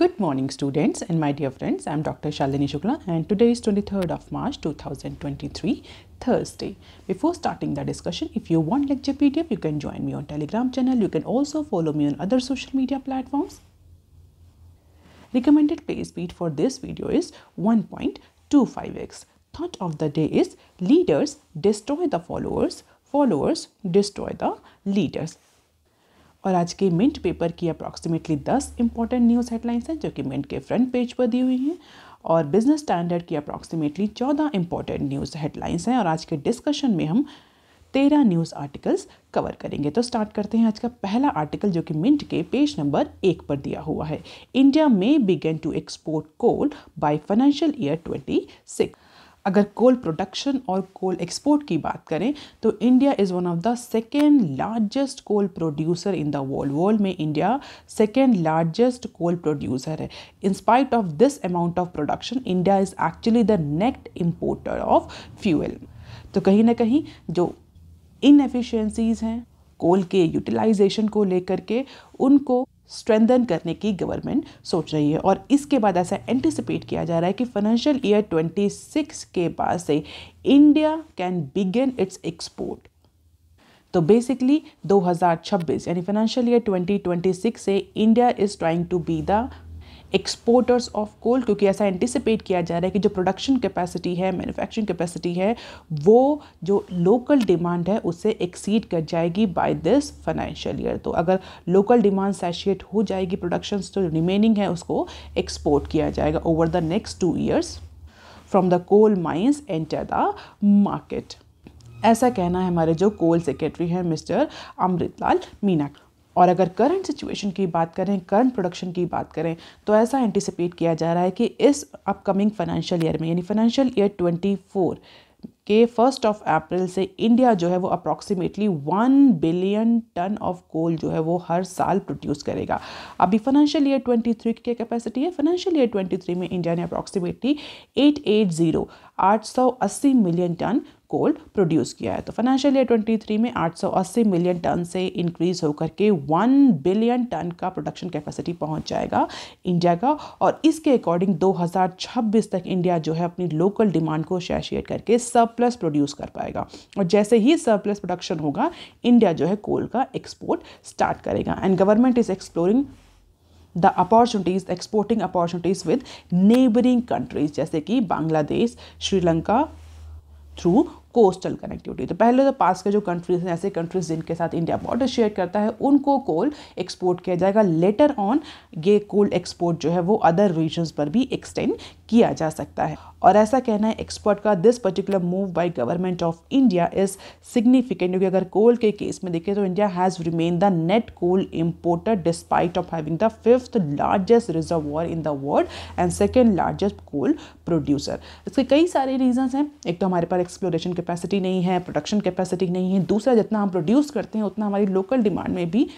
Good morning students and my dear friends, I am Dr. Shalini Shukla and today is 23rd of March 2023, Thursday. Before starting the discussion, if you want lecture PDF, you can join me on Telegram channel. You can also follow me on other social media platforms. Recommended pay speed for this video is 1.25x. Thought of the day is leaders destroy the followers, followers destroy the leaders. और आज के Mint paper की approximately दस important news headlines हैं जो कि mint के front page पर दी हुई हैं और बिजनेस स्टैंडर्ड की अप्रॉक्सीमेटली चौदह इंपॉर्टेंट न्यूज़ हेडलाइंस हैं और आज के डिस्कशन में हम तेरह न्यूज़ आर्टिकल्स कवर करेंगे तो स्टार्ट करते हैं आज का पहला आर्टिकल जो कि मिंट के पेज नंबर एक पर दिया हुआ है इंडिया में begin to export coal by financial year twenty six अगर कोल प्रोडक्शन और कोल एक्सपोर्ट की बात करें तो India is one of the second largest coal producer in the world world में India second largest coal producer है in spite of this amount of production India is actually the next importer of fuel तो कहीं ना कहीं जो इनएफिशिएंसीज़ हैं कोल के utilisation को लेकर के उनको स्ट्रेंथन करने की गवर्नमेंट सोच रही है और इसके बाद ऐसा एंटिसिपेट किया जा रहा है कि फाइनेंशियल ईयर 26 के बाद से India can begin its export तो बेसिकली 2026 यानी फाइनेंशियल ईयर 2026 से India is trying to be the exporters of coal क्योंकि ऐसा एंटिसिपेट किया जा रहा है कि जो प्रोडक्शन कैपेसिटी है मैन्युफैक्चरिंग कैपेसिटी है वो जो लोकल डिमांड है उससे एक्सीड कर जाएगी बाय दिस फाइनेंशियल ईयर तो अगर लोकल डिमांड सैशिएट हो जाएगी प्रोडक्शन तो जो रिमेनिंग है उसको एक्सपोर्ट किया जाएगा over the next two years from the coal mines enter the market ऐसा कहना है हमारे जो कोल सेक्रेटरी हैं मिस्टर अमृतलाल मीना और अगर करंट सिचुएशन की बात करें करंट प्रोडक्शन की बात करें तो ऐसा एंटिसिपेट किया जा रहा है कि इस अपकमिंग फाइनेंशियल ईयर में यानी फाइनेंशियल ईयर फोर के फर्स्ट ऑफ अप्रैल से इंडिया जो है वो approximately one billion ton of coal जो है वो हर साल प्रोड्यूस करेगा अभी फाइनेंशियल ईयर थ्री की क्या कैपेसिटी है फाइनेंशियल ईयर ट्वेंटी थ्री में इंडिया ने अप्रॉक्सीमेटली सौ अस्सी मिलियन टन कोल प्रोड्यूस किया है तो फाइनेंशियल ईयर 23 में 880 मिलियन टन से इंक्रीज होकर के 1 बिलियन टन का प्रोडक्शन कैपेसिटी पहुंच जाएगा इंडिया का और इसके अकॉर्डिंग 2026 तक इंडिया जो है अपनी लोकल डिमांड को सैशिएट करके सरप्लस प्रोड्यूस कर पाएगा और जैसे ही सरप्लस प्रोडक्शन होगा इंडिया जो है कोल का एक्सपोर्ट स्टार्ट करेगा and government is exploring the opportunities exporting opportunities with neighbouring countries जैसे कि Bangladesh Sri Lanka through coastal connectivity तो पहले तो पास के जो कंट्रीज हैं ऐसे कंट्रीज जिनके साथ इंडिया बॉर्डर शेयर करता है उनको कोल एक्सपोर्ट किया जाएगा लेटर ऑन ये कोल एक्सपोर्ट जो है वो अदर रीजन्स पर भी एक्सटेंड किया जा सकता है और ऐसा कहना है एक्सपोर्ट का this particular move by government of India is significant क्योंकि अगर कोल के केस में देखें तो India has remain the net coal importer despite of having the fifth largest reservoir in the world and second largest coal producer इसके कई सारे regions हैं एक तो हमारे पास एक्सप्लोरेशन कैपेसिटी नहीं है प्रोडक्शन कैपेसिटी नहीं है दूसरा जितना हम प्रोड्यूस करते हैं उतना हमारी लोकल डिमांड में भी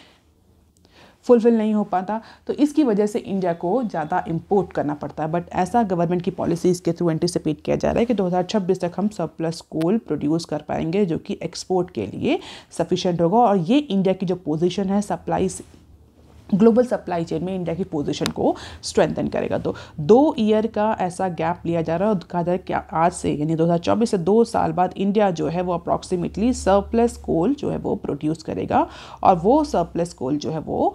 फुलफिल नहीं हो पाता तो इसकी वजह से इंडिया को ज़्यादा इम्पोर्ट करना पड़ता है बट ऐसा गवर्नमेंट की पॉलिसीज़ के थ्रू एंटिसिपेट किया जा रहा है कि 2026 तक हम सरप्लस कोल प्रोड्यूस कर पाएंगे जो कि एक्सपोर्ट के लिए सफिशेंट होगा और ये इंडिया की जो पोजीशन है सप्लाई ग्लोबल सप्लाई चेन में इंडिया की पोजीशन को स्ट्रेंथन करेगा तो दो ईयर का ऐसा गैप लिया जा रहा है और कहा जा रहा है कि आज से यानी 2024 से दो साल बाद इंडिया जो है वो अप्रॉक्सीमेटली सरप्लस कोल जो है वो प्रोड्यूस करेगा और वो सरप्लस कोल जो है वो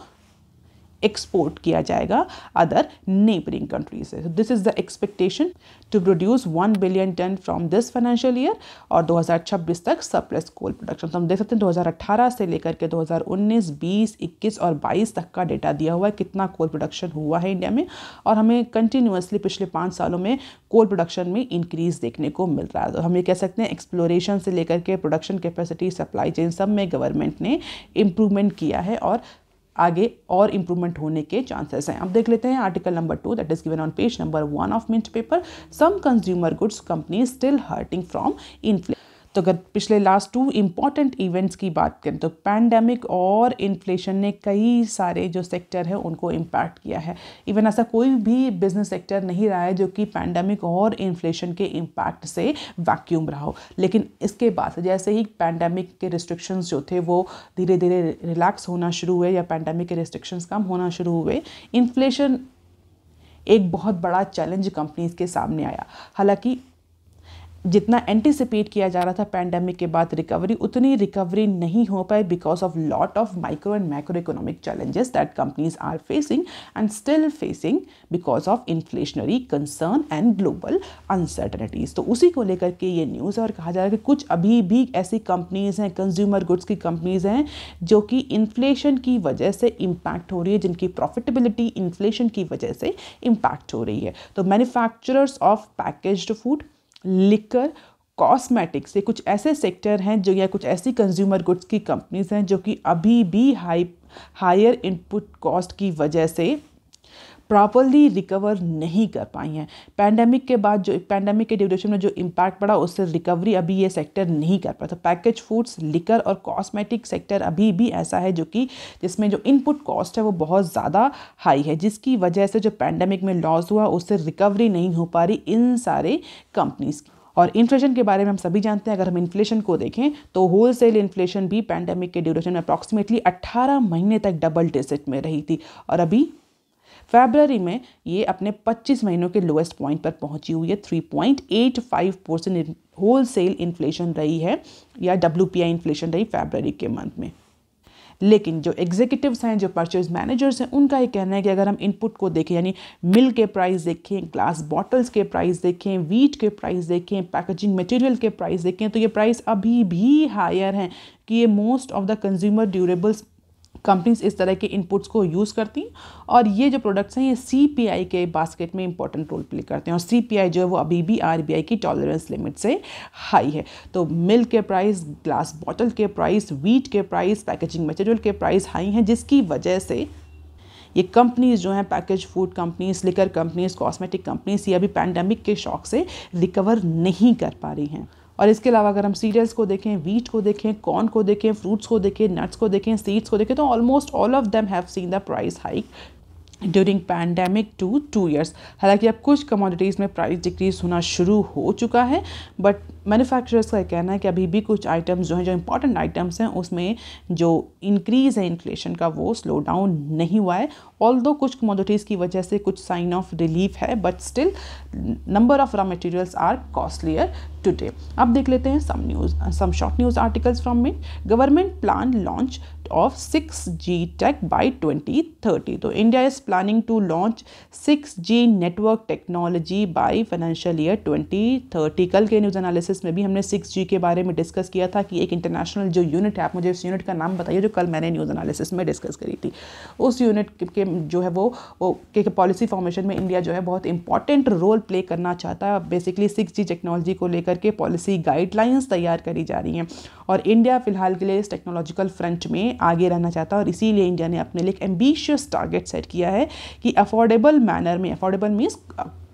एक्सपोर्ट किया जाएगा अदर नेबरिंग कंट्रीज से this is the expectation to produce one billion ton from this financial year और 2026 तक सरप्लस कोल प्रोडक्शन तो हम देख सकते हैं 2018 से लेकर के 2019, 20, 21 और 22 तक का डेटा दिया हुआ है कितना कोल प्रोडक्शन हुआ है इंडिया में और हमें कंटिन्यूसली पिछले पाँच सालों में कोल प्रोडक्शन में इंक्रीज़ देखने को मिल रहा है तो हम ये कह सकते हैं एक्सप्लोरेशन से लेकर के प्रोडक्शन कैपेसिटी सप्लाई चेन सब में गवर्नमेंट ने इम्प्रूवमेंट किया है और आगे और इंप्रूवमेंट होने के चांसेस हैं अब देख लेते हैं article number two that is given on page number one of Mint paper some consumer goods company still hurting from inflation तो अगर पिछले लास्ट टू इम्पॉर्टेंट इवेंट्स की बात करें तो पैंडमिक और इन्फ्लेशन ने कई सारे जो सेक्टर हैं उनको इम्पैक्ट किया है इवन ऐसा कोई भी बिजनेस सेक्टर नहीं रहा है जो कि पैंडमिक और इन्फ्लेशन के इम्पैक्ट से वैक्यूम रहा हो लेकिन इसके बाद जैसे ही पैंडमिक के रिस्ट्रिक्शंस जो थे वो धीरे धीरे रिलैक्स होना शुरू हुए या पैंडमिक के रिस्ट्रिक्शंस कम होना शुरू हुए इन्फ्लेशन एक बहुत बड़ा चैलेंज कंपनीज के सामने आया हालांकि जितना एंटिसिपेट किया जा रहा था पैंडेमिक के बाद रिकवरी उतनी रिकवरी नहीं हो पाई because of lot of micro and micro economic challenges that companies are facing and still facing because of inflationary concern and global uncertainties तो उसी को लेकर के ये न्यूज़ है और कहा जा रहा है कि कुछ अभी भी ऐसी कंपनीज़ हैं कंज्यूमर गुड्स की कंपनीज़ हैं जो कि इन्फ्लेशन की वजह से इम्पैक्ट हो रही है जिनकी प्रॉफिटेबिलिटी इन्फ्लेशन की वजह से इम्पैक्ट हो रही है तो manufacturers of packaged food liquor cosmetics ये कुछ ऐसे सेक्टर हैं जो या कुछ ऐसी कंज्यूमर गुड्स की कंपनीज हैं जो कि अभी भी हाई हायर इनपुट कॉस्ट की वजह से प्रॉपरली रिकवर नहीं कर पाई हैं पैंडमिक के बाद जो पैंडमिक के ड्यूरेशन में जो इम्पैक्ट पड़ा उससे रिकवरी अभी ये सेक्टर नहीं कर पाया तो पैकेज फूड्स लिकर और कॉस्मेटिक सेक्टर अभी भी ऐसा है जो कि जिसमें जो इनपुट कॉस्ट है वो बहुत ज़्यादा हाई है जिसकी वजह से जो पैंडमिक में लॉस हुआ उससे रिकवरी नहीं हो पा रही इन सारे कंपनीज़ की और इन्फ्लेशन के बारे में हम सभी जानते हैं अगर हम इन्फ्लेशन को देखें तो होल सेल इन्फ्लेशन भी पैंडेमिक के ड्यूरेशन में अप्रॉक्सीमेटली 18 महीने तक डबल डिजिट में रही थी और अभी फेबररी में ये अपने 25 महीनों के लोएस्ट पॉइंट पर पहुंची हुई है 3.85 परसेंट होल सेल इन्फ्लेशन रही है या डब्ल्यू पी इन्फ्लेशन रही फेबररी के मंथ में लेकिन जो एग्जीक्यूटिव्स हैं जो परचेज मैनेजर्स हैं उनका ये कहना है कि अगर हम इनपुट को देखें यानी मिल के प्राइस देखें ग्लास बॉटल्स के प्राइस देखें वीट के प्राइस देखें पैकेजिंग मटेरियल के प्राइस देखें तो ये प्राइस अभी भी हायर हैं कि ये most of the consumer durables companies इस तरह के इनपुट्स को यूज़ करती हैं और ये जो प्रोडक्ट्स हैं ये सी के बास्केट में इंपॉर्टेंट रोल प्ले करते हैं और सी जो है वो अभी भी आर की टॉलरेंस लिमिट से हाई है तो मिल्क के प्राइस ग्लास बॉटल के प्राइस वीट के प्राइस पैकेजिंग मटेरियल के प्राइस हाई हैं जिसकी वजह से ये कंपनीज़ जो हैं package food companies liquor companies cosmetic companies ये अभी पैंडमिक के शौक से रिकवर नहीं कर पा रही हैं और इसके अलावा अगर हम सीरियल्स को देखें वीट को देखें कॉर्न को देखें फ्रूट्स को देखें नट्स को देखें सीड्स को देखें तो almost all of them have seen the price hike during pandemic two two years हालांकि अब कुछ कमोडिटीज़ में प्राइस डिक्रीज होना शुरू हो चुका है बट मैन्युफैक्चरर्स का कहना है कि अभी भी कुछ आइटम्स जो हैं जो इंपॉर्टेंट आइटम्स हैं उसमें जो इंक्रीज़ है इन्फ्लेशन का वो स्लो डाउन नहीं हुआ है ऑल दो कुछ कमोडिटीज़ की वजह से कुछ साइन ऑफ रिलीफ है but still number of raw materials are costlier today अब देख लेते हैं some news some short news articles from Mint government plan launch by twenty thirty तो India is planning to launch six G network technology by financial year twenty thirty कल के news analysis में भी हमने सिक्स जी के बारे में discuss किया था कि एक इंटरनेशनल जो यूनिट है आप मुझे उस यूनिट का नाम बताइए जो कल मैंने न्यूज़ एनालिसिस में डिस्कस करी थी उस यूनिट के जो है वो, वो के पॉलिसी फॉर्मेशन में इंडिया जो है बहुत इंपॉर्टेंट रोल प्ले करना चाहता है बेसिकली सिक्स जी टेक्नोलॉजी को लेकर के पॉलिसी गाइडलाइंस तैयार करी जा रही हैं और इंडिया फिलहाल के लिए इस टेक्नोलॉजिकल फ्रंट में आगे रहना चाहता है और इसीलिए इंडिया ने अपने लिए एक एम्बिशियस टारगेट सेट किया है कि अफोर्डेबल मैनर में affordable means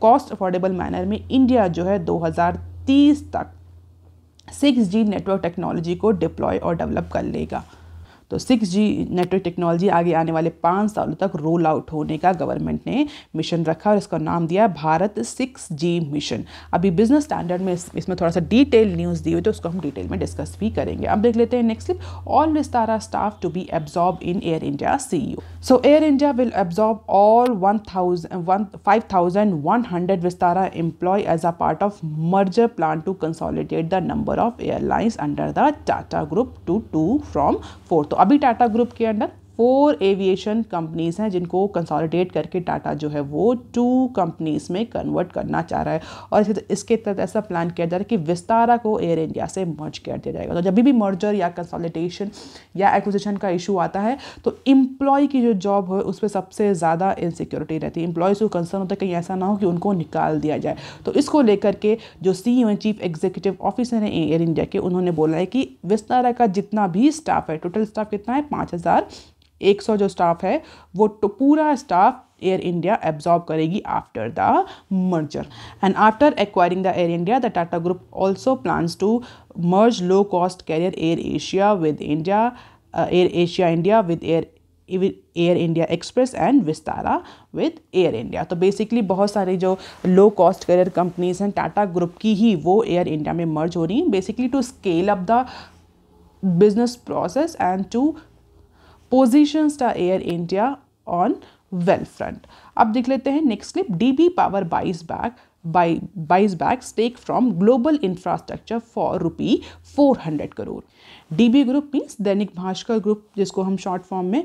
cost affordable manner में इंडिया जो है 2030 तक सिक्स जी नेटवर्क टेक्नोलॉजी को डिप्लॉय और डेवलप कर लेगा तो सिक्स जी नेटवर्क टेक्नोलॉजी आगे आने वाले पाँच सालों तक रोल आउट होने का गवर्नमेंट ने मिशन रखा और इसका नाम दिया भारत सिक्स जी मिशन अभी बिजनेस स्टैंडर्ड में इस, इसमें थोड़ा सा डिटेल न्यूज़ दी हुई तो उसको हम डिटेल में डिस्कस भी करेंगे अब देख लेते हैं next slip all Vistara staff to be absorb in Air India see so Air India will absorb all one thousand one five Vistara employ as a part of merger plan to consolidate the number of airlines under the Tata group two two from four तो अभी Tata group के under four aviation companies हैं जिनको consolidate करके टाटा जो है वो to companies में कन्वर्ट करना चाह रहा है और इसके तहत ऐसा प्लान किया जा रहा है कि विस्तारा को एयर इंडिया से मर्ज कर दिया जाएगा तो जब भी मर्जर या कंसोलिडेशन या एक्विजिशन का इशू आता है तो इम्प्लॉय की जो जॉब है उस पर सबसे ज़्यादा इनसिक्योरिटी रहती है इम्प्लॉयज़ को कंसर्न होता है कहीं ऐसा ना हो कि उनको निकाल दिया जाए तो इसको लेकर के जो सी e हैं चीफ एग्जीक्यूटिव ऑफिसर हैं एयर इंडिया के उन्होंने बोला है कि विस्तारा का जितना भी स्टाफ है टोटल स्टाफ कितना है पाँच हज़ार 100 जो स्टाफ है वो uh, तो पूरा स्टाफ एयर इंडिया एब्जॉर्ब करेगी after the merger and after acquiring the Air India the Tata group also plans to merge low cost carrier Air Asia with India Air Asia India with Air Air India Express and Vistara with Air India तो basically बहुत सारे जो लो cost career companies हैं Tata group की ही वो air India में मर्ज हो रही हैं basically to scale up the business process and to position था Air India on well front अब देख लेते हैं next clip B power buys back by buys stake from global infrastructure for rupee four hundred crore D B group means Dainik Bhaskar group जिसको हम short form में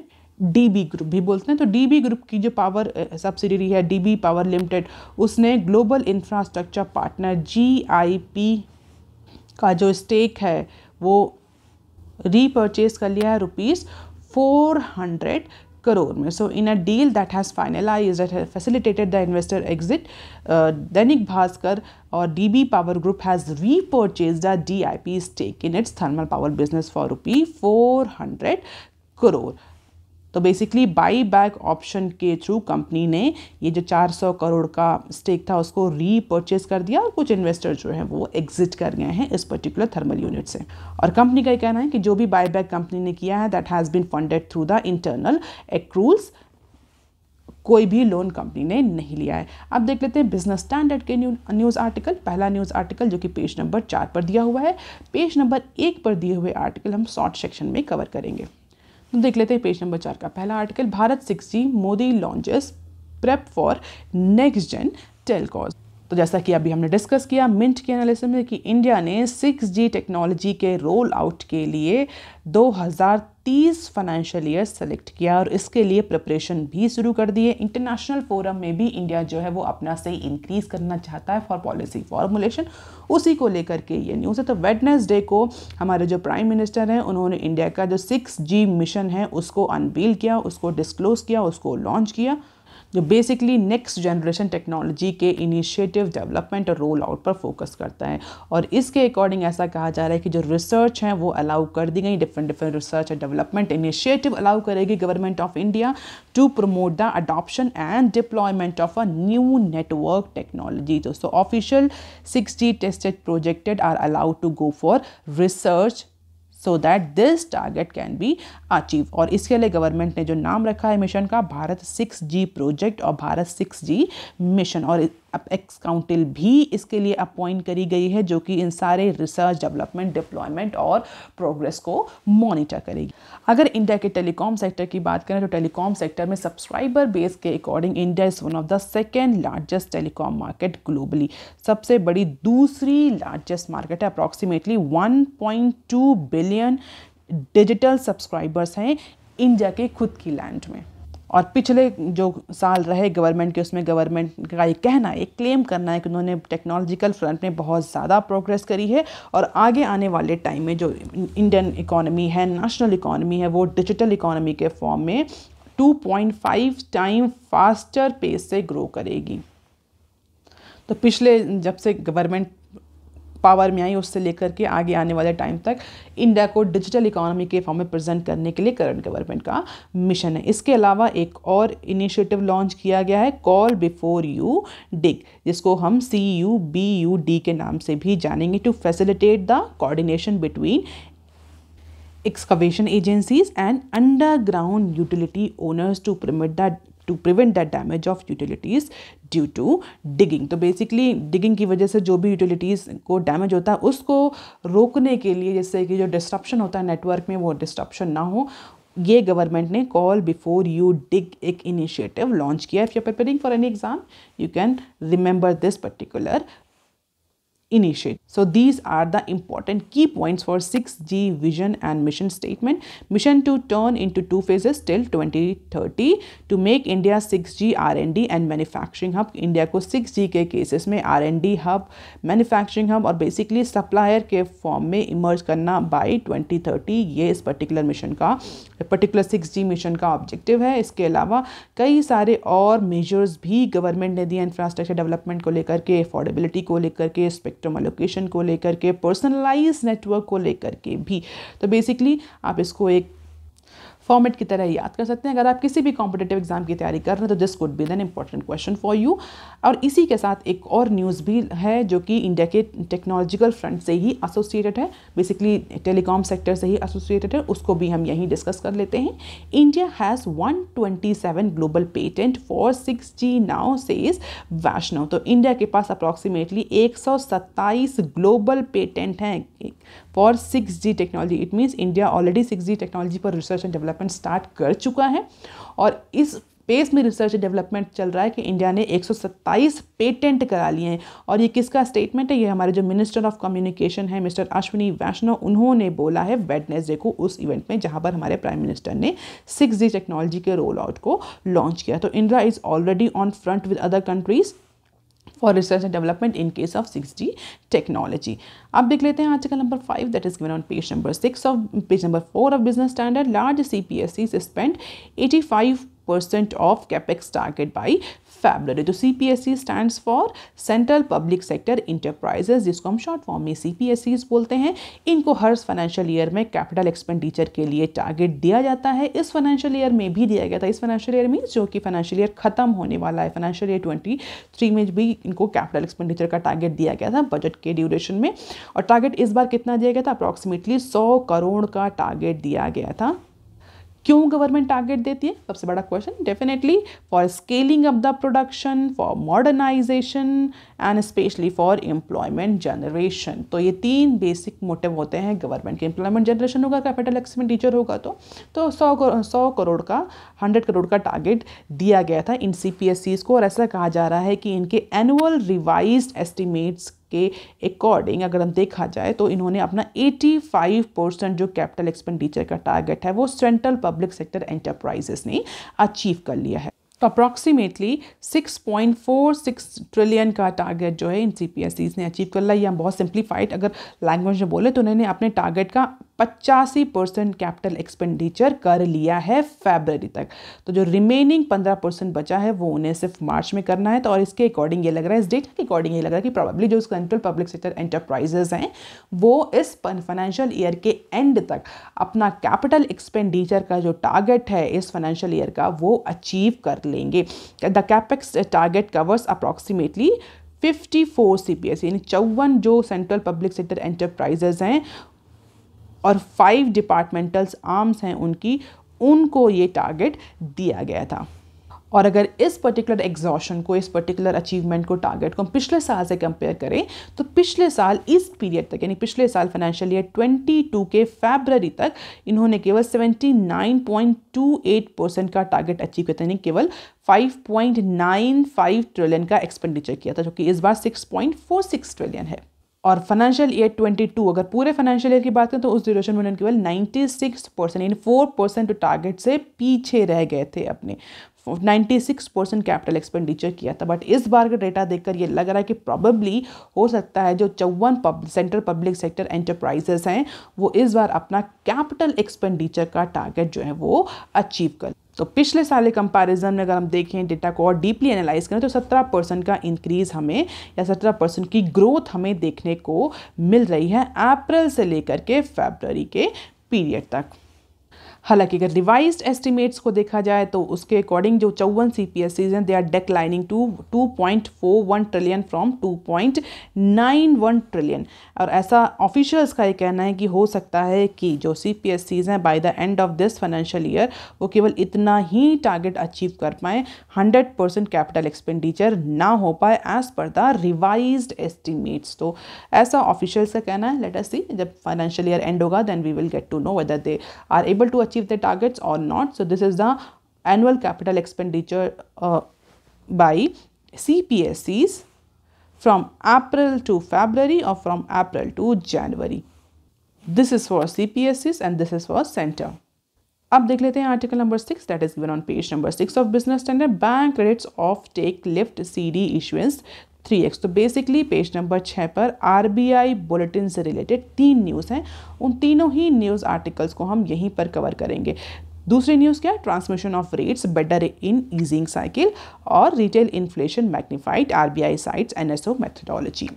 DB group भी बोलते हैं तो डी बी ग्रुप की जो पावर सब्सिडरी है डी बी पावर लिमिटेड उसने global infrastructure partner G I P का जो स्टेक है वो रीपर्चेज कर लिया है rupees 400 crore So in a deal that has finalized, that has facilitated the investor exit, uh, Danik Bhaskar or DB Power Group has repurchased a DIP stake in its thermal power business for rupee 400 crore. तो basically buy back option के through company ने ये जो 400 करोड़ का stake था उसको repurchase कर दिया और कुछ इन्वेस्टर जो हैं वो एग्जिट कर गए हैं इस पर्टिकुलर थर्मल यूनिट से और कंपनी का ये कहना है कि जो भी बाई बैक कंपनी ने किया है that has been funded through the internal accruals कोई भी लोन कंपनी ने नहीं लिया है अब देख लेते हैं बिजनेस स्टैंडर्ड के न्यू न्यूज़ आर्टिकल पहला न्यूज़ आर्टिकल जो कि पेज नंबर चार पर दिया हुआ है पेज नंबर एक पर दिए हुए आर्टिकल हम शॉर्ट सेक्शन में कवर करेंगे तो देख लेते हैं पेज नंबर चार का पहला article Bharat six Modi launches prep for next gen telcos तो जैसा कि अभी हमने डिस्कस किया मिंट के एनालिसिस में कि इंडिया ने 6G टेक्नोलॉजी के रोल आउट के लिए 2030 फाइनेंशियल ईयर सेलेक्ट किया और इसके लिए प्रिपरेशन भी शुरू कर दिए इंटरनेशनल फोरम में भी इंडिया जो है वो अपना सही इंक्रीज करना चाहता है फॉर पॉलिसी फॉर्मुलेशन उसी को लेकर के ये न्यूज़ है तो वेडनेसडे को हमारे जो प्राइम मिनिस्टर हैं उन्होंने इंडिया का जो सिक्स मिशन है उसको अनबील किया उसको डिस्क्लोज किया उसको लॉन्च किया जो बेसिकली नेक्स्ट जनरेशन टेक्नोलॉजी के इनिशिएटिव डेवलपमेंट और रोल आउट पर फोकस करता है और इसके अकॉर्डिंग ऐसा कहा जा रहा है कि जो रिसर्च है वो अलाउ कर दी गई different different research and development initiative allow करेगी government of India to promote the adoption and deployment of a new network technology दोस्तों official sixty tested projected are allowed to go for research so that this target can be achieve और इसके लिए government ने जो नाम रखा है mission का भारत सिक्स जी प्रोजेक्ट और भारत सिक्स जी मिशन और एक्स काउंटिल भी इसके लिए अपॉइंट करी गई है जो कि इन सारे रिसर्च डेवलपमेंट डिप्लॉयमेंट और प्रोग्रेस को मॉनिटर करेगी अगर इंडिया के टेलीकॉम सेक्टर की बात करें तो टेलीकॉम सेक्टर में सब्सक्राइबर बेस के according India is one of the second largest telecom market globally सबसे बड़ी दूसरी लार्जेस्ट मार्केट है अप्रॉक्सीमेटली 1.2 बिलियन डिजिटल सब्सक्राइबर्स हैं इंडिया के खुद की लैंड में और पिछले जो साल रहे गवर्नमेंट के उसमें गवर्नमेंट का ये कहना एक क्लेम करना है कि उन्होंने टेक्नोलॉजिकल फ्रंट में बहुत ज़्यादा प्रोग्रेस करी है और आगे आने वाले टाइम में जो इंडियन इकोनॉमी है नेशनल इकोनॉमी है वो डिजिटल इकोनॉमी के फॉर्म में 2.5 टाइम फास्टर पेस से ग्रो करेगी तो पिछले जब से गवर्नमेंट पावर में आई उससे लेकर के आगे आने वाले टाइम तक इंडिया को डिजिटल इकोनॉमी के फॉर्म में प्रेजेंट करने के लिए करंट गवर्नमेंट का मिशन है इसके अलावा एक और इनिशिएटिव लॉन्च किया गया है कॉल बिफोर यू डिग जिसको हम C U B U D के नाम से भी जानेंगे to facilitate the coordination between excavation agencies and underground utility owners to permit द to prevent that damage of utilities due to digging तो basically digging की वजह से जो भी यूटिलिटीज़ को डैमेज होता है उसको रोकने के लिए जैसे कि जो डिस्ट्रप्शन होता है नेटवर्क में वो डिस्ट्रप्शन ना हो ये गवर्नमेंट ने कॉल बिफोर यू डिग एक इनिशिएटिव लॉन्च किया if you preparing for any exam you can remember this particular initiate. So these are the important key points for 6G vision and mission statement. Mission to turn into two phases till 2030 to make India 6G R&D and manufacturing hub. India को 6G के cases में R&D hub, manufacturing hub और basically supplier के form में emerge करना by 2030 ये इस particular mission का particular 6G mission का objective है. इसके अलावा कई सारे और measures भी government ने दिए infrastructure development को लेकर के affordability को लेकर के स्पेक्ट्रम एलोकेशन को लेकर के पर्सनलाइज नेटवर्क को लेकर के भी तो बेसिकली आप इसको एक फॉर्मेट की तरह याद कर सकते हैं अगर आप किसी भी कॉम्पिटेटिव एग्जाम की तैयारी कर रहे हैं तो this could be then important question for you और इसी के साथ एक और न्यूज़ भी है जो कि इंडिया के टेक्नोलॉजिकल फ्रंट से ही एसोसिएटेड है बेसिकली टेलीकॉम सेक्टर से ही एसोसिएटेड है उसको भी हम यहीं डिस्कस कर लेते हैं India has seven global patent for six G now says Vaishnaw तो इंडिया के पास अप्रॉक्सीमेटली सत्ताईस ग्लोबल पेटेंट हैं for G technology it means India already G technology पर research and develop development start कर चुका है और इस पेस में रिसर्च डेवलपमेंट चल रहा है कि इंडिया ने 127 पेटेंट करा लिए हैं और ये किसका स्टेटमेंट है ये हमारे जो मिनिस्टर ऑफ कम्युनिकेशन है मिस्टर अश्विनी वैष्णव उन्होंने बोला है वेडनेसडे को उस इवेंट में जहां पर हमारे प्राइम मिनिस्टर ने सिक्स जी टेक्नोलॉजी के रोल आउट को लॉन्च किया तो India is already on front with other countries for research and development in case of six technology अब देख लेते हैं article number five that is given on page number six of page number four of business standard large C P S C spend eighty five percent of capex target by February तो सी P S C stand for central public sector enterprises जिसको हम short form में सी P S seize बोलते हैं इनको हर financial year में capital expenditure के लिए टारगेट दिया जाता है इस फाइनेंशियल ईयर में भी दिया गया था इस फाइनेंशियल ईयर में जो कि फाइनेंशियल ईयर खत्म होने वाला है फाइनेंशियल ईयर ट्वेंटी थ्री में भी इनको कैपिटल एक्सपेंडिचर का टारगेट दिया गया था बजट के ड्यूरेशन में और टारगेट इस बार कितना दिया गया था अप्रॉक्सीमेटली सौ करोड़ का टारगेट दिया गया था क्यों गवर्नमेंट टारगेट देती है सबसे बड़ा question definitely for scaling up the production for modernisation and specially for employment generation तो ये तीन बेसिक मोटिव होते हैं गवर्नमेंट के एम्प्लॉयमेंट जनरेशन होगा कैपिटल एक्सपेंडिचर होगा तो तो सौ करो, सौ करोड़ का हंड्रेड करोड़ का टारगेट दिया गया था इन सी को और ऐसा कहा जा रहा है कि इनके एनुअल रिवाइज एस्टिमेट्स के अकॉर्डिंग अगर हम देखा जाए तो इन्होंने अपना 85 परसेंट जो कैपिटल एक्सपेंडिचर का टारगेट है वो सेंट्रल पब्लिक सेक्टर एंटरप्राइजेस ने अचीव कर लिया है तो अप्रॉक्सीमेटली 6.46 ट्रिलियन का टारगेट जो है इन सी ने अचीव कर लिया या बहुत सिंप्लीफाइड अगर लैंग्वेज में बोले तो उन्होंने अपने टारगेट का पचासी परसेंट कैपिटल एक्सपेंडिचर कर लिया है फेबररी तक तो जो रिमेनिंग पंद्रह परसेंट बचा है वो उन्हें सिर्फ मार्च में करना है तो और इसके अकॉर्डिंग ये लग रहा है इस डेटा के अकॉर्डिंग ये लग रहा है कि प्रॉब्ली जो सेंट्रल पब्लिक सेक्टर एंटरप्राइजेज हैं वो इस फाइनेंशियल ईयर के एंड तक अपना कैपिटल एक्सपेंडिचर का जो टारगेट है इस फाइनेंशियल ईयर का वो अचीव कर लेंगे the capex target covers approximately 54 C P S यानी चौवन जो सेंट्रल पब्लिक सेक्टर एंटरप्राइजेज हैं और फाइव डिपार्टमेंटल्स आर्म्स हैं उनकी उनको ये टारगेट दिया गया था और अगर इस पर्टिकुलर एग्जॉशन को इस पर्टिकुलर अचीवमेंट को टारगेट को हम पिछले साल से कंपेयर करें तो पिछले साल इस पीरियड तक यानी पिछले साल फाइनेंशियल ईयर 22 के फेबररी तक इन्होंने केवल 79.28 परसेंट का टारगेट अचीव किया था यानी केवल 5.95 ट्रिलियन का एक्सपेंडिचर किया था जो कि इस बार 6.46 ट्रिलियन है और फाइनेंशियल ईयर 22 अगर पूरे फाइनेंशियल ईयर की बात करें तो उस ड्यूरेशन में उन्होंने केवल 96 परसेंट यानी फोर परसेंट टारगेट से पीछे रह गए थे अपने 96 परसेंट कैपिटल एक्सपेंडिचर किया था बट इस बार का डेटा देखकर ये लग रहा है कि प्रॉबली हो सकता है जो चौवन सेंट्रल पब्लिक सेक्टर एंटरप्राइजेस हैं वो इस बार अपना कैपिटल एक्सपेंडिचर का टारगेट जो है वो अचीव कर तो पिछले साल के कंपैरिजन में अगर हम देखें डेटा को और डीपली एनालाइज करें तो 17 परसेंट का इंक्रीज हमें या 17 परसेंट की ग्रोथ हमें देखने को मिल रही है अप्रैल से लेकर के फेबररी के पीरियड तक हालांकि अगर रिवाइज एस्टिमेट्स को देखा जाए तो उसके अकॉर्डिंग जो चौवन सी पी एस सीज हैं they are declining to two point four one trillion from two point nine one trillion और ऐसा ऑफिशियल्स का ये कहना है कि हो सकता है कि जो सी पी एस सीज हैं by the end of this financial year वो केवल इतना ही टारगेट अचीव कर पाएँ हंड्रेड परसेंट कैपिटल एक्सपेंडिचर ना हो पाए as per the revise estimates तो ऐसा ऑफिशियल्स का कहना है लेटर सी जब फाइनेंशियल ईयर एंड होगा then we will get to know whether they are able to achieve achieve the targets or not. So this is the annual capital expenditure uh, by CPSCs from April to February or from April to January. This is for CPSCs and this is for center. अब देख लेते हैं article number six that is given on page number six of business standard bank credits offtake lift CD three X तो basically page number छः पर RBI bulletin से related तीन news हैं उन तीनों ही न्यूज़ आर्टिकल्स को हम यहीं पर कवर करेंगे दूसरी न्यूज़ क्या है transmission of rates better in easing cycle और retail inflation magnified I cites N S O methodology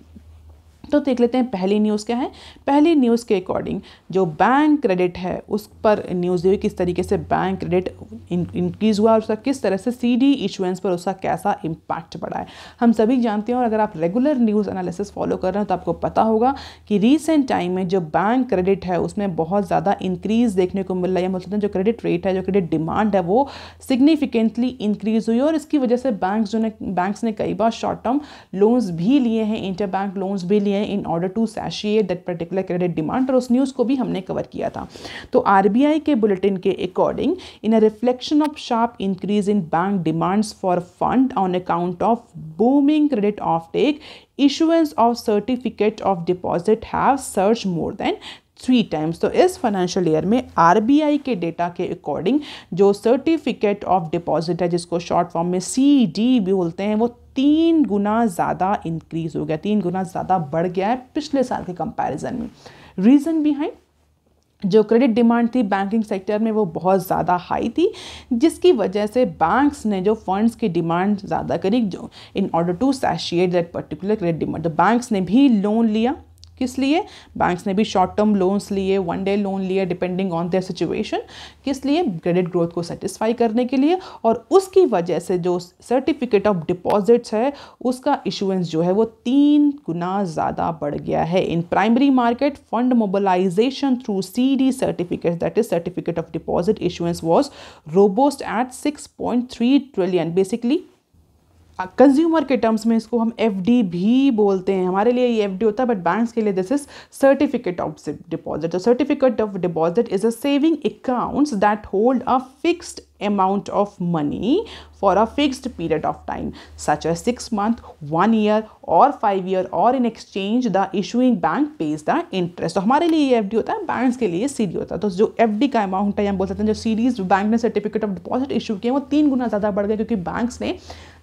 तो देख लेते हैं पहली न्यूज़ क्या है पहली न्यूज़ के अकॉर्डिंग जो बैंक क्रेडिट है उस पर न्यूज़ हुई किस तरीके से बैंक क्रेडिट इंक्रीज हुआ और उसका किस तरह से सीडी इशुएंस पर उसका कैसा इम्पैक्ट पड़ा है हम सभी जानते हैं और अगर आप रेगुलर न्यूज़ एनालिसिस फॉलो कर रहे हो तो आपको पता होगा कि रिसेंट टाइम में जो बैंक क्रेडिट है उसमें बहुत ज़्यादा इंक्रीज़ देखने को मिल रहा है मतलब जो क्रेडिट रेट है जो क्रेडिट डिमांड है वो सिग्निफिकेंटली इंक्रीज़ हुई और इसकी वजह से बैंक जो ने बैंक्स ने कई बार शॉर्ट टर्म लोन्स भी लिए हैं इंटर बैंक लोन्स भी लिए लिए हैं in order to satiate that particular credit demand और उस न्यूज़ को भी हमने कवर किया था तो आर के बुलेटिन के according in a reflection of sharp increase in bank demands for fund on account of booming credit offtake issuance of certificate of deposit have surged more than three times तो इस financial year में R के data के according जो certificate of deposit है जिसको short form में C D बोलते हैं वो तीन गुना ज़्यादा इंक्रीज़ हो गया तीन गुना ज़्यादा बढ़ गया है पिछले साल के कंपैरिजन में रीज़न बिहाइंड जो क्रेडिट डिमांड थी बैंकिंग सेक्टर में वो बहुत ज़्यादा हाई थी जिसकी वजह से बैंक्स ने जो फंड्स की डिमांड ज़्यादा करी जो in order to satiate that particular credit demand तो बैंक्स ने भी लोन लिया किस लिए बैंक्स ने भी शॉर्ट टर्म लोन्स लिए वन डे लोन लिए डिपेंडिंग ऑन देयर सिचुएशन किस लिए क्रेडिट ग्रोथ को सेटिस्फाई करने के लिए और उसकी वजह से जो सर्टिफिकेट ऑफ डिपॉजिट्स है उसका इशुएंस जो है वो तीन गुना ज़्यादा बढ़ गया है in primary market fund mobilisation through C D certificate that is certificate of deposit issuance was robust at six point three trillion basically consumer के टर्म्स में इसको हम एफ भी बोलते हैं हमारे लिए ये एफ होता है बट बैंक्स के लिए this is certificate of deposit the certificate of deposit is a saving accounts that hold a fixed amount of money for a fixed period of time such as 6 month 1 year और 5 year और in exchange the issuing bank pays the interest तो हमारे लिए ये FD होता है banks के लिए सीडी होता है तो जो एफ का अमाउंट है हम बोल सकते हैं जो सीडीज बैंक ने सर्टिफिकेट ऑफ डिपॉजिट इशू किए वो तीन गुना ज़्यादा बढ़ गया क्योंकि बैंक्स ने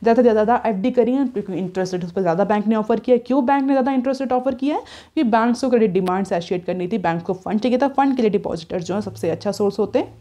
ज़्यादा से ज़्यादा एफ डी करी है क्योंकि इंटरेस्ट रेट उस पर ज़्यादा बैंक ने ऑफर किया क्यों बैंक ने ज़्यादा इंटरेस्ट रेट ऑफर किया है क्योंकि बैंक को क्रेडिट डिमांड से एशिएट करनी थी बैंक को फंड चाहिए था फंड के लिए डिपॉजिटर जो है सबसे अच्छा सोर्स होते हैं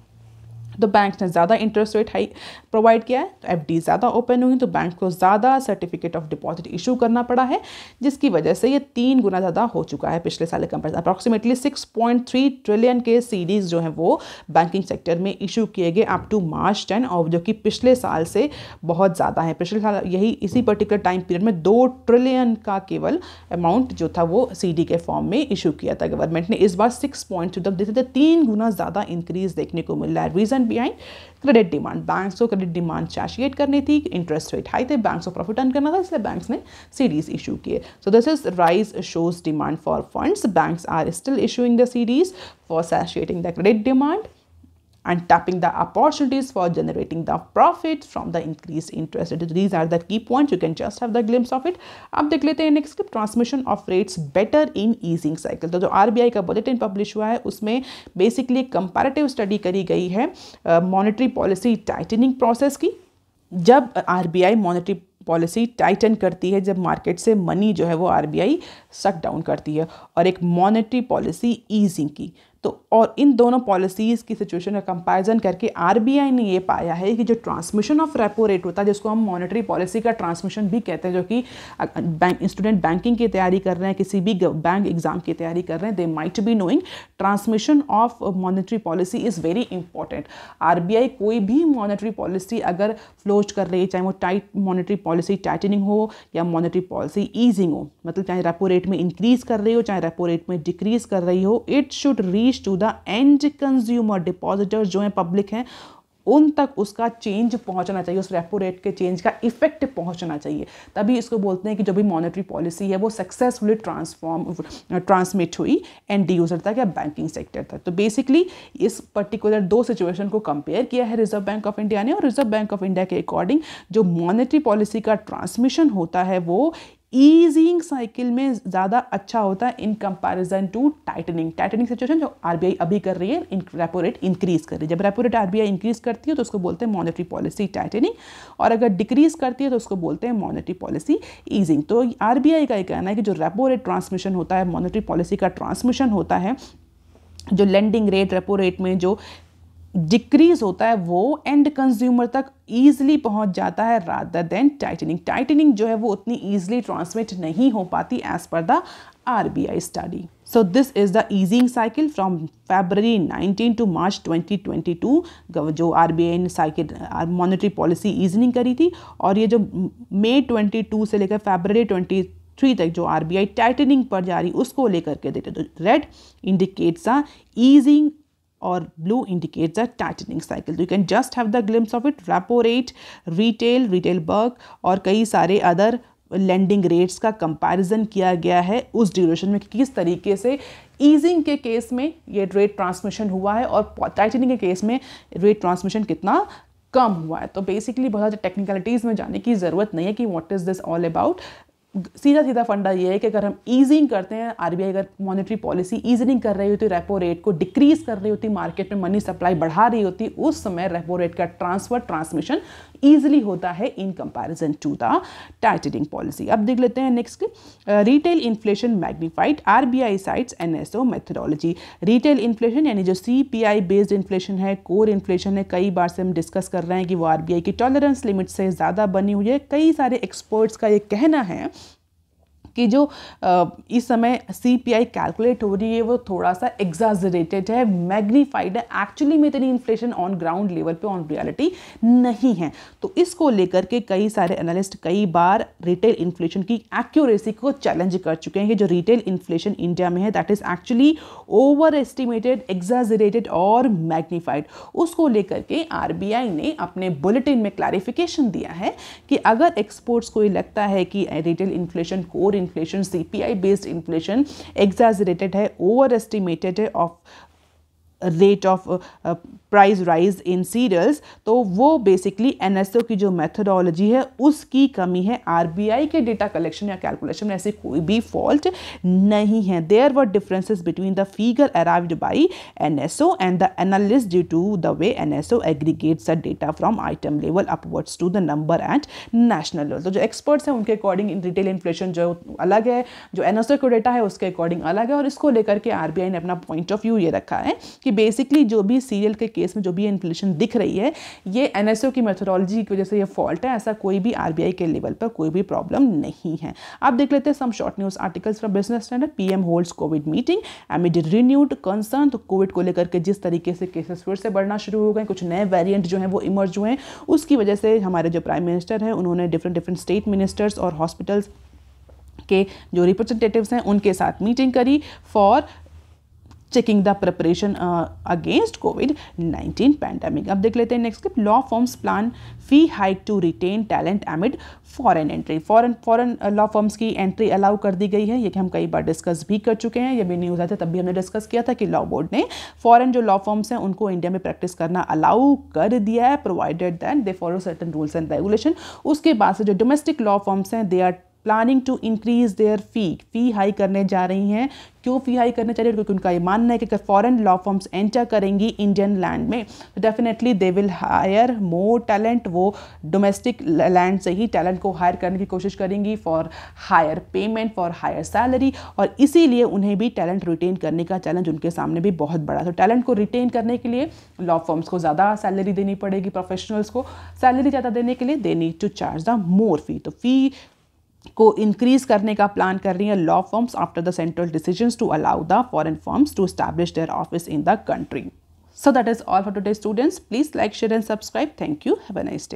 तो बैंक ने ज़्यादा इंटरेस्ट रेट हाई प्रोवाइड किया है तो एफ ज़्यादा ओपन हुई तो बैंक को ज़्यादा सर्टिफिकेट ऑफ डिपॉजिट इशू करना पड़ा है जिसकी वजह से ये तीन गुना ज़्यादा हो चुका है पिछले साल के comparison approximately six point three trillion के सीडीज़ जो हैं वो बैंकिंग सेक्टर में इशू किए गए अप टू मार्च टेन और जो कि पिछले साल से बहुत ज़्यादा है पिछले साल यही इसी पर्टिकुलर टाइम पीरियड में दो ट्रिलियन का केवल अमाउंट जो था वो डी के फॉर्म में इशू किया था गवर्नमेंट ने इस बार सिक्स पॉइंट टू तीन गुना ज़्यादा इंक्रीज देखने को मिल रहा है reason reason behind credit demand banks को क्रेडिट डिमांड चैशिएट करनी थी इंटरेस्ट रेट हाई थे बैंक्स को प्रॉफिट अर्न करना था इसलिए बैंक्स ने सीरीज इशू किए so this is rise shows demand for funds banks are still issuing the सीरीज for satiating the credit demand and tapping the opportunities for generating the profit from the increased interest rate. These are the key points. You can just have the glimpse of it. अब देख लेते हैं next transmission of rates better in easing cycle तो जो RBI का bulletin publish हुआ है उसमें बेसिकली कंपैरेटिव स्टडी करी गई है मॉनेटरी पॉलिसी टाइटनिंग प्रोसेस की जब आरबीआई मॉनेटरी पॉलिसी टाइटन करती है जब मार्केट से मनी जो है वो आरबीआई सक डाउन करती है और एक मॉनेटरी पॉलिसी ईजिंग की तो और इन दोनों पॉलिसीज़ की सिचुएशन का कंपैरिजन करके आरबीआई ने ये पाया है कि जो ट्रांसमिशन ऑफ रेपो रेट होता है जिसको हम मॉनेटरी पॉलिसी का ट्रांसमिशन भी कहते हैं जो कि बैंक स्टूडेंट बैंकिंग की तैयारी कर रहे हैं किसी भी बैंक एग्जाम की तैयारी कर रहे हैं they might be knowing transmission of monetary policy is very important R कोई भी मॉनिटरी पॉलिसी अगर फ्लोज कर रही है चाहे वो टाइट मॉनिटरी पॉलिसी टाइटनिंग हो या मॉनिटरी पॉलिसी ईजिंग हो मतलब चाहे रेपो रेट में इंक्रीज़ कर रही हो चाहे रेपो रेट में डिक्रीज़ कर रही हो it should reach change to the end consumer depositor जो हैं पब्लिक हैं उन तक उसका चेंज पहुंचना चाहिए उस रेपो रेट के चेंज का इफेक्ट पहुंचना चाहिए तभी इसको बोलते हैं कि जो भी मॉनेटरी पॉलिसी है वो सक्सेसफुली ट्रांसफॉर्म ट्रांसमिट हुई एंड यूज़र तक या बैंकिंग सेक्टर तक तो बेसिकली इस पर्टिकुलर दो सिचुएशन को कंपेयर किया है रिजर्व बैंक ऑफ इंडिया ने और रिजर्व बैंक ऑफ इंडिया के अकॉर्डिंग जो मॉनेटरी पॉलिसी का ट्रांसमिशन होता है वो ईजिंग साइकिल में ज़्यादा अच्छा होता है in comparison to tightening tightening situation जो आर अभी कर रही है इन रेपो रेट इंक्रीज कर रही है जब रेपो रेट आर इंक्रीज करती है तो उसको बोलते हैं मॉनेटरी पॉलिसी टाइटनिंग और अगर डिक्रीज करती है तो उसको बोलते हैं मॉनेटरी पॉलिसी ईजिंग तो आर का ये कहना है कि जो रेपो रेट ट्रांसमिशन होता है मॉनेटरी पॉलिसी का ट्रांसमिशन होता है जो लेंडिंग रेट रेपो रेट में जो डिक्रीज होता है वो एंड कंज्यूमर तक ईजिली पहुंच जाता है रादर देन टाइटनिंग टाइटनिंग जो है वो उतनी ईजिली ट्रांसमिट नहीं हो पाती as per the R B I study so this is the easing cycle from February nineteen to March twenty twenty two जो आर बी आई ने साइकिल मॉनिटरी पॉलिसी ईजनिंग करी थी और ये जो मे ट्वेंटी टू से लेकर फेबररी ट्वेंटी थ्री तक जो आर बी आई टाइटनिंग पर जा रही उसको लेकर के देते तो red indicates a easing or blue indicates a tightening cycle so you can just have the glimpse of it repo rate retail retail bulk और कई सारे अदर लैंडिंग रेट्स का कंपैरिजन किया गया है उस ड्यूरेशन में किस तरीके से ईजिंग के केस में ये रेट ट्रांसमिशन हुआ है और टाइटनिंग के केस में रेट ट्रांसमिशन कितना कम हुआ है तो बेसिकली बहुत ज़्यादा टेक्निकलिटीज़ में जाने की ज़रूरत नहीं है कि what is this all about सीधा सीधा फंडा ये है कि अगर हम ईजिंग करते हैं आरबीआई अगर मॉनिटरी पॉलिसी ईजनिंग कर रही होती रेपो रेट को डिक्रीज कर रही होती मार्केट में मनी सप्लाई बढ़ा रही होती उस समय रेपो रेट का ट्रांसफर ट्रांसमिशन ईजिली होता है in comparison to the tightening policy अब देख लेते हैं next retail inflation magnified RBI cites O methodology retail inflation यानी जो C P I based inflation है कोर इन्फ्लेशन है कई बार से हम डिस्कस कर रहे हैं कि वो आर बी आई की टॉलरेंस लिमिट से ज़्यादा बनी हुई है कई सारे एक्सपर्ट्स का ये कहना है कि जो इस समय सीपीआई कैलकुलेट हो रही है वो थोड़ा सा एग्जाजरेटेड है मैग्नीफाइड है एक्चुअली में इतनी इन्फ्लेशन ऑन ग्राउंड लेवल पे ऑन रियलिटी नहीं है तो इसको लेकर के कई सारे एनालिस्ट कई बार रिटेल इन्फ्लेशन की एक्यूरेसी को चैलेंज कर चुके हैं कि जो रिटेल इन्फ्लेशन इंडिया में है that is actually over estimated exaggerated और मैग्नीफाइड उसको लेकर के आर ने अपने बुलेटिन में क्लैरिफिकेशन दिया है कि अगर एक्सपोर्ट्स कोई लगता है कि retail inflation core in inflation CPI based inflation exaggerated है ओवर एस्टिमेटेड है of rate of price rise in cereals तो वो बेसिकली एन की जो मेथडोलॉजी है उसकी कमी है आर के डेटा कलेक्शन या कैलकुलेशन में ऐसी कोई भी फॉल्ट नहीं है there were differences between the figure arrived by N and the analyst due to the way N S O aggregates the data from item level upwards to the number and national level तो जो experts हैं उनके according in retail inflation जो अलग है जो N S ओ का data है उसके अकॉर्डिंग अलग है और इसको लेकर के आर ने अपना पॉइंट ऑफ व्यू ये रखा है कि बेसिकली जो भी सीरियल के केस में जो भी इन्फ्लेशन दिख रही है ये एन की मेथोडोलॉजी की वजह से ये फॉल्ट है ऐसा कोई भी आर के लेवल पर कोई भी प्रॉब्लम नहीं है आप देख लेते हैं some short news articles from business standard PM holds covid meeting amid renewed concern तो कोविड को लेकर के जिस तरीके से केसेस फिर से बढ़ना शुरू हो गए कुछ नए वेरियंट जो हैं वो इमर्ज हुए हैं उसकी वजह से हमारे जो प्राइम मिनिस्टर हैं उन्होंने डिफरेंट डिफरेंट स्टेट मिनिस्टर्स और हॉस्पिटल्स के जो रिप्रेजेंटेटिव्स हैं उनके साथ मीटिंग करी for checking the preparation against covid nineteen 19 अब देख लेते हैं next clip law firms plan fee hike to retain talent amid foreign entry foreign foreign law firms की एंट्री अलाउ कर दी गई है ये हम कई बार डिस्कस भी कर चुके हैं ये भी न्यूज़ आते तब भी हमने डिस्कस किया था कि लॉ बोर्ड ने फॉरन जो लॉ फॉर्म्स हैं उनको इंडिया में प्रैक्टिस करना अलाउ कर दिया है provided than they follow certain rules and regulation उसके बाद से जो डोमेस्टिक लॉ फॉर्म्स हैं they are planning to increase their fee fee high करने जा रही हैं क्यों फी हाई करने जा रही है क्योंकि उनका ये मानना है कि फॉरेन लॉ फॉर्म्स एंटर करेंगी इंडियन लैंड में तो definitely they will hire more talent वो डोमेस्टिक लैंड से ही टैलेंट को हायर करने की कोशिश करेंगी for higher payment for higher salary और इसीलिए उन्हें भी टैलेंट रिटेन करने का चैलेंज उनके सामने भी बहुत बड़ा तो टैलेंट को रिटेन करने के लिए लॉ फॉर्म्स को ज़्यादा सैलरी देनी पड़ेगी प्रोफेशनल्स को सैलरी ज़्यादा देने के लिए they need to charge the more fee तो फी को इंक्रीज करने का प्लान कर रही है law firms after the central decision to allow the foreign firms to establish their office in the country so that is all for today students please like share and subscribe thank you have a nice day